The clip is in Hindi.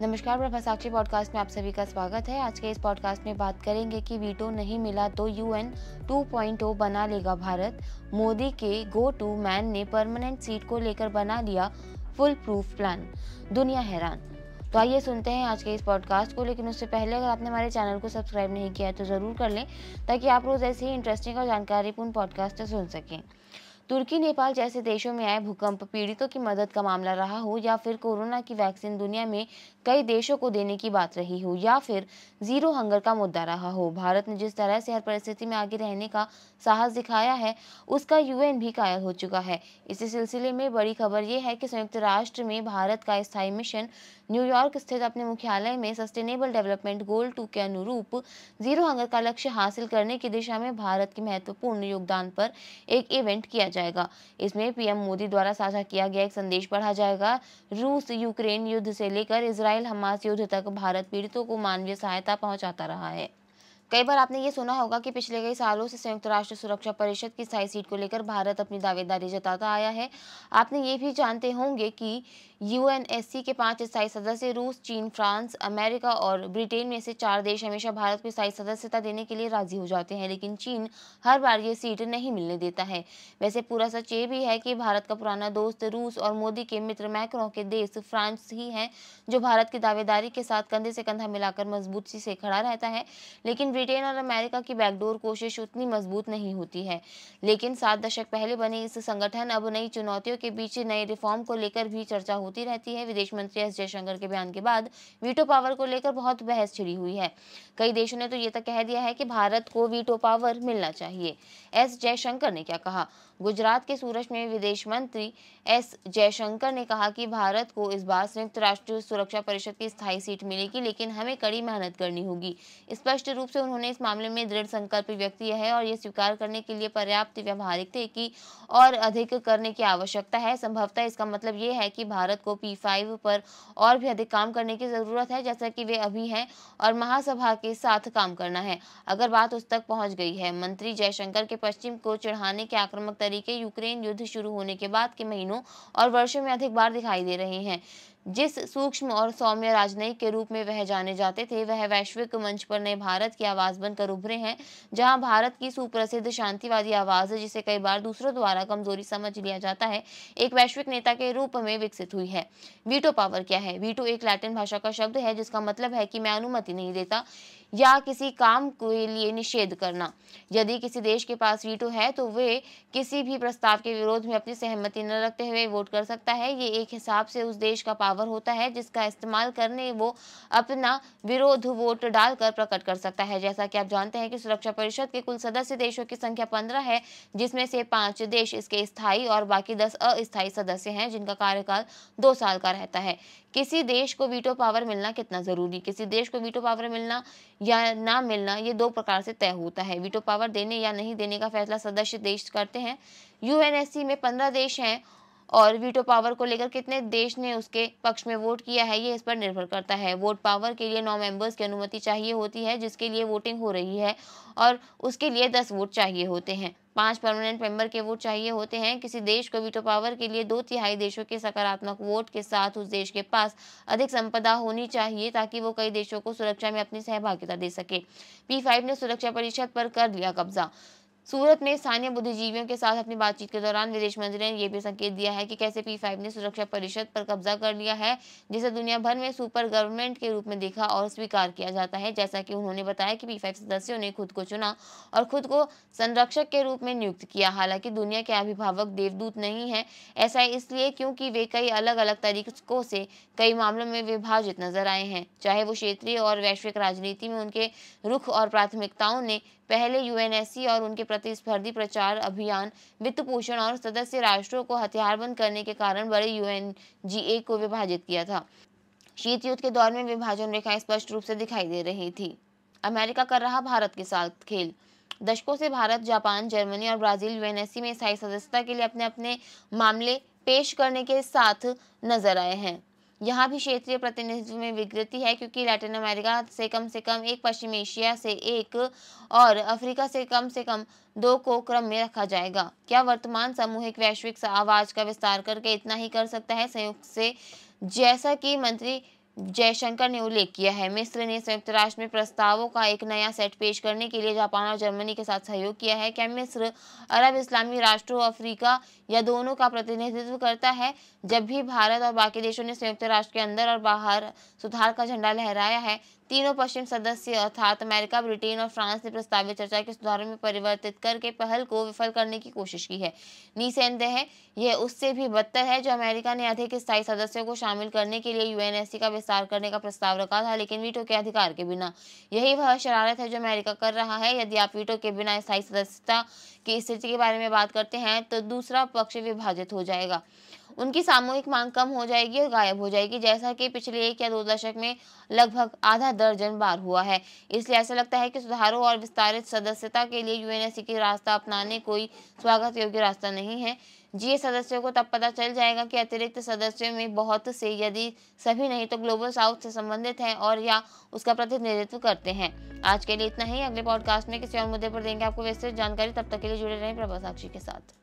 नमस्कार प्रभा साक्षी पॉडकास्ट में आप सभी का स्वागत है आज के इस पॉडकास्ट में बात करेंगे कि वीटो नहीं मिला तो यूएन 2.0 बना लेगा भारत मोदी के गो टू मैन ने परमानेंट सीट को लेकर बना लिया फुल प्रूफ प्लान दुनिया हैरान तो आइए सुनते हैं आज के इस पॉडकास्ट को लेकिन उससे पहले अगर आपने हमारे चैनल को सब्सक्राइब नहीं किया है तो ज़रूर कर लें ताकि आप रोज़ ऐसे ही इंटरेस्टिंग और जानकारीपूर्ण पॉडकास्ट सुन सकें तुर्की नेपाल जैसे देशों में आए भूकंप पीड़ितों की मदद का मामला रहा हो या फिर कोरोना की वैक्सीन दुनिया में कई देशों को देने की बात रही हो या फिर जीरो हंगर का मुद्दा रहा हो भारत ने जिस तरह से हर परिस्थिति में आगे रहने का साहस दिखाया है उसका यूएन भी कायल हो चुका है इसी सिलसिले में बड़ी खबर यह है कि संयुक्त राष्ट्र में भारत का स्थायी मिशन न्यूयॉर्क स्थित अपने मुख्यालय में सस्टेनेबल डेवलपमेंट गोल टू के अनुरूप जीरो हंगर का लक्ष्य हासिल करने की दिशा में भारत के महत्वपूर्ण योगदान पर एक इवेंट किया जाएगा इसमें पीएम मोदी द्वारा साझा किया गया एक संदेश पढ़ा जाएगा रूस यूक्रेन युद्ध से लेकर इसराइल इसराइल हमास युद्ध तक भारत पीड़ितों को मानवीय सहायता पहुंचाता रहा है कई बार आपने ये सुना होगा कि पिछले कई सालों से संयुक्त राष्ट्र सुरक्षा परिषद की स्थायी सीट को लेकर भारत अपनी दावेदारी जताता आया है आपने ये भी जानते होंगे कि यूएनएससी के पांच स्थायी सदस्य रूस चीन फ्रांस अमेरिका और ब्रिटेन में से चार देश हमेशा भारत को स्थायी सदस्यता देने के लिए राजी हो जाते हैं लेकिन चीन हर बार ये सीट नहीं मिलने देता है वैसे पूरा सच ये भी है कि भारत का पुराना दोस्त रूस और मोदी के मित्र मैक्रो के देश फ्रांस ही हैं जो भारत की दावेदारी के साथ कंधे से कंधा मिलाकर मजबूती से खड़ा रहता है लेकिन ब्रिटेन और अमेरिका की बैकडोर कोशिश उतनी मजबूत नहीं होती है लेकिन सात दशक पहले बने इस संगठन अब नई चुनौतियों के बीच नए रिफॉर्म को लेकर भी चर्चा होती रहती है विदेश मंत्री एस जयशंकर के बयान के बाद वीटो पावर को लेकर बहुत बहस छिड़ी हुई है कई देशों ने तो ये तक कह दिया है कि भारत को वीटो पावर मिलना चाहिए एस जयशंकर ने क्या कहा गुजरात के सूरत में विदेश मंत्री एस जयशंकर ने कहा कि भारत को इस बार संयुक्त राष्ट्र सुरक्षा परिषद की स्थायी सीट मिलेगी लेकिन हमें कड़ी मेहनत करनी होगी स्पष्ट रूप से उन्होंने इस मामले में दृढ़ संकल्प व्यक्त किया है और ये स्वीकार करने के लिए पर्याप्त व्यवहारिक थे कि और अधिक करने की आवश्यकता है संभवतः इसका मतलब ये है कि भारत को पी फाइव पर और भी अधिक काम करने की ज़रूरत है जैसा कि वे अभी हैं और महासभा के साथ काम करना है अगर बात उस तक पहुंच गई है मंत्री जयशंकर के पश्चिम को चढ़ाने के आक्रमक तरीके यूक्रेन युद्ध शुरू होने के बाद के महीनों और वर्षों में अधिक बार दिखाई दे रहे हैं जिस सूक्ष्म और सौम्य राजनयिक के रूप में वह जाने जाते थे वह वैश्विक मंच पर नए भारत की आवाज़ बनकर उभरे हैं जहां भारत की सुप्रसिद्ध शांतिवादी आवाज़ जिसे कई बार दूसरों द्वारा कमजोरी समझ लिया जाता है एक वैश्विक नेता के रूप में विकसित हुई है वीटो पावर क्या है वीटो एक लैटिन भाषा का शब्द है जिसका मतलब है कि मैं अनुमति नहीं देता या किसी काम के लिए निषेध करना यदि किसी देश के पास वीटो है तो वे किसी भी प्रस्ताव के विरोध में अपनी सहमति न रखते हुए वोट कर सकता है ये एक हिसाब से उस देश का पावर होता है जिसका इस्तेमाल करने वो अपना विरोध वोट डालकर प्रकट कर सकता है जैसा कि आप जानते हैं कि सुरक्षा परिषद के कुल सदस्य देशों की संख्या पंद्रह है जिसमें से पांच देश इसके स्थायी और बाकी दस अस्थायी सदस्य हैं जिनका कार्यकाल दो साल का रहता है किसी देश को वीटो पावर मिलना कितना जरूरी किसी देश को वीटो पावर मिलना या ना मिलना ये दो प्रकार से तय होता है वीटो पावर देने या नहीं देने का फैसला सदस्य देश करते हैं यूएनएससी में पंद्रह देश हैं और वीटो पावर को लेकर कितने देश ने उसके पक्ष में वोट किया है ये इस पर निर्भर करता है वोट पावर के लिए नौ मेंबर्स की अनुमति चाहिए होती है जिसके लिए वोटिंग हो रही है और उसके लिए दस वोट चाहिए होते हैं पांच परमानेंट मेंबर के वोट चाहिए होते हैं किसी देश को वीटो तो पावर के लिए दो तिहाई देशों के सकारात्मक वोट के साथ उस देश के पास अधिक संपदा होनी चाहिए ताकि वो कई देशों को सुरक्षा में अपनी सहभागिता दे सके पी फाइव ने सुरक्षा परिषद पर कर लिया कब्जा सूरत में स्थानीय बुद्धिजीवियों के साथ अपनी बातचीत के दौरान विदेश मंत्री ने यह भी संकेत दिया है कि कैसे पी फाइव ने सुरक्षा परिषद पर कब्जा कर लिया है जिसे दुनिया भर में सुपर गवर्नमेंट के रूप में देखा और स्वीकार किया जाता है जैसा कि उन्होंने बताया कि पी फाइव सदस्यों ने खुद को चुना और खुद को संरक्षक के रूप में नियुक्त किया हालांकि दुनिया के अभिभावक देवदूत नहीं है ऐसा इसलिए क्योंकि वे कई अलग अलग तरीकों से कई मामलों में विभाजित नजर आए हैं चाहे वो क्षेत्रीय और वैश्विक राजनीति में उनके रुख और प्राथमिकताओं ने पहले यूएनएससी और उनके प्रतिस्पर्धी प्रचार अभियान वित्त पोषण और सदस्य राष्ट्रों को हथियारबंद करने के कारण बड़े यूएनजीए को विभाजित किया था शीत युद्ध के दौर में विभाजन रेखाएं स्पष्ट रूप से दिखाई दे रही थी अमेरिका कर रहा भारत के साथ खेल दशकों से भारत जापान जर्मनी और ब्राजील यूएनएससी में स्थायी सदस्यता के लिए अपने अपने मामले पेश करने के साथ नजर आए हैं यहाँ भी क्षेत्रीय प्रतिनिधित्व में विकृति है क्योंकि लैटिन अमेरिका से कम से कम एक पश्चिम एशिया से एक और अफ्रीका से कम से कम दो को क्रम में रखा जाएगा क्या वर्तमान सामूहिक वैश्विक आवाज का विस्तार करके इतना ही कर सकता है संयुक्त से जैसा कि मंत्री जयशंकर ने उल्लेख किया है मिस्र ने संयुक्त राष्ट्र में प्रस्तावों का एक नया सेट पेश करने के लिए जापान और जर्मनी के साथ सहयोग किया है क्या मिस्र अरब इस्लामी राष्ट्रों अफ्रीका या दोनों का प्रतिनिधित्व करता है जब भी भारत और बाकी देशों ने संयुक्त राष्ट्र के अंदर और बाहर सुधार का झंडा लहराया है तीनों पश्चिम सदस्य अर्थात अमेरिका ब्रिटेन और फ्रांस ने प्रस्तावित चर्चा के सुधारों में परिवर्तित करके पहल को विफल करने की कोशिश की है निसंदेह यह उससे भी बदतर है जो अमेरिका ने अधिक स्थायी सदस्यों को शामिल करने के लिए यूएनएससी का विस्तार करने का प्रस्ताव रखा था लेकिन वीटो के अधिकार के बिना यही वह शरारत है जो अमेरिका कर रहा है यदि आप वीटो के बिना स्थायी सदस्यता की स्थिति के बारे में बात करते हैं तो दूसरा पक्ष विभाजित हो जाएगा उनकी सामूहिक मांग कम हो जाएगी और गायब हो जाएगी जैसा कि पिछले एक या दो दशक में लगभग आधा दर्जन बार हुआ है इसलिए ऐसा लगता है कि सुधारों और विस्तारित सदस्यता के लिए यूएनएससी की रास्ता अपनाने कोई स्वागत योग्य रास्ता नहीं है जीए सदस्यों को तब पता चल जाएगा कि अतिरिक्त सदस्यों में बहुत से यदि सभी नहीं तो ग्लोबल साउथ से संबंधित हैं और या उसका प्रतिनिधित्व करते हैं आज के लिए इतना ही अगले पॉडकास्ट में किसी और मुद्दे पर देंगे आपको विस्तृत जानकारी तब तक के लिए जुड़े रहें प्रभा साक्षी के साथ